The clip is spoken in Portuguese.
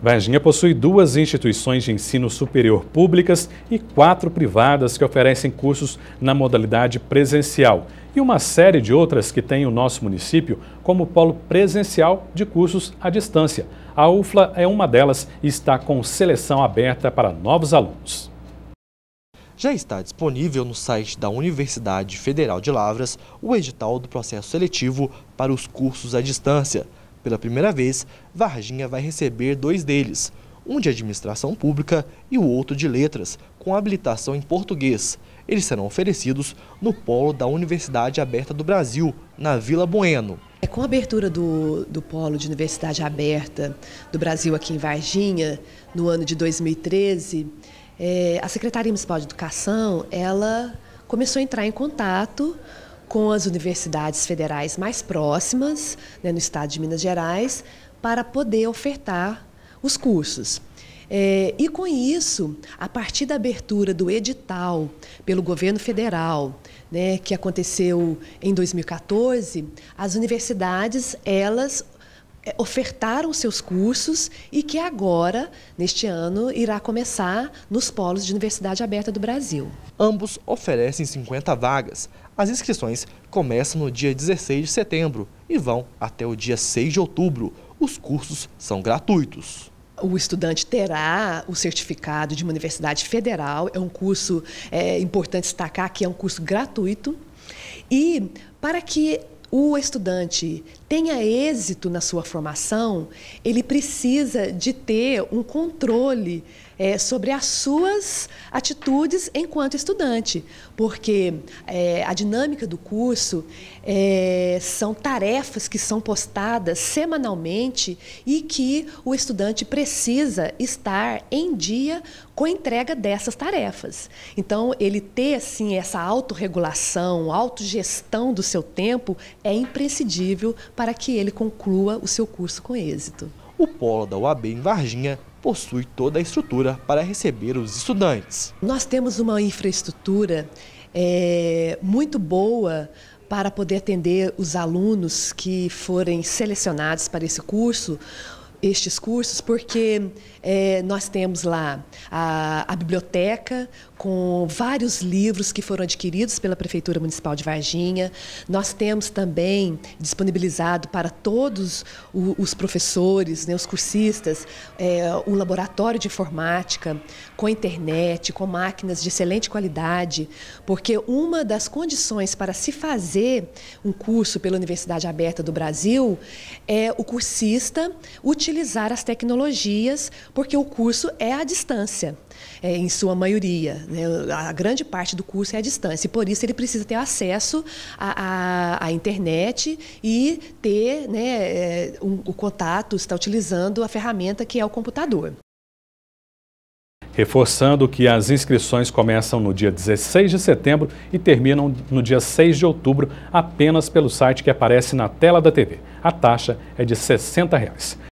Varginha possui duas instituições de ensino superior públicas e quatro privadas que oferecem cursos na modalidade presencial e uma série de outras que tem o nosso município como polo presencial de cursos à distância. A UFLA é uma delas e está com seleção aberta para novos alunos. Já está disponível no site da Universidade Federal de Lavras o edital do processo seletivo para os cursos à distância. Pela primeira vez, Varginha vai receber dois deles, um de administração pública e o outro de letras, com habilitação em português. Eles serão oferecidos no polo da Universidade Aberta do Brasil, na Vila Bueno. É, com a abertura do, do Polo de Universidade Aberta do Brasil aqui em Varginha, no ano de 2013, é, a Secretaria Municipal de Educação ela começou a entrar em contato com as universidades federais mais próximas, né, no estado de Minas Gerais, para poder ofertar os cursos. É, e com isso, a partir da abertura do edital pelo governo federal, né, que aconteceu em 2014, as universidades elas é, ofertaram seus cursos e que agora, neste ano, irá começar nos polos de Universidade Aberta do Brasil. Ambos oferecem 50 vagas. As inscrições começam no dia 16 de setembro e vão até o dia 6 de outubro. Os cursos são gratuitos. O estudante terá o certificado de uma universidade federal. É um curso, é importante destacar que é um curso gratuito. E para que o estudante tenha êxito na sua formação, ele precisa de ter um controle é, sobre as suas atitudes enquanto estudante, porque é, a dinâmica do curso é, são tarefas que são postadas semanalmente e que o estudante precisa estar em dia com a entrega dessas tarefas. Então, ele ter assim essa autorregulação, autogestão do seu tempo é imprescindível para que ele conclua o seu curso com êxito. O polo da UAB em Varginha possui toda a estrutura para receber os estudantes. Nós temos uma infraestrutura é, muito boa para poder atender os alunos que forem selecionados para esse curso, estes cursos porque é, nós temos lá a, a, biblioteca com vários livros que foram adquiridos pela Prefeitura Municipal de Varginha. Nós temos também disponibilizado para todos o, os professores, né, os cursistas, é, um laboratório de informática com internet, com máquinas de excelente qualidade, porque uma das condições para se fazer um curso pela Universidade Aberta do Brasil é o cursista utilizar utilizar as tecnologias, porque o curso é à distância, é, em sua maioria. Né? A grande parte do curso é à distância, e por isso ele precisa ter acesso à, à, à internet e ter né, é, um, o contato, está utilizando a ferramenta que é o computador. Reforçando que as inscrições começam no dia 16 de setembro e terminam no dia 6 de outubro apenas pelo site que aparece na tela da TV. A taxa é de R$ 60. Reais.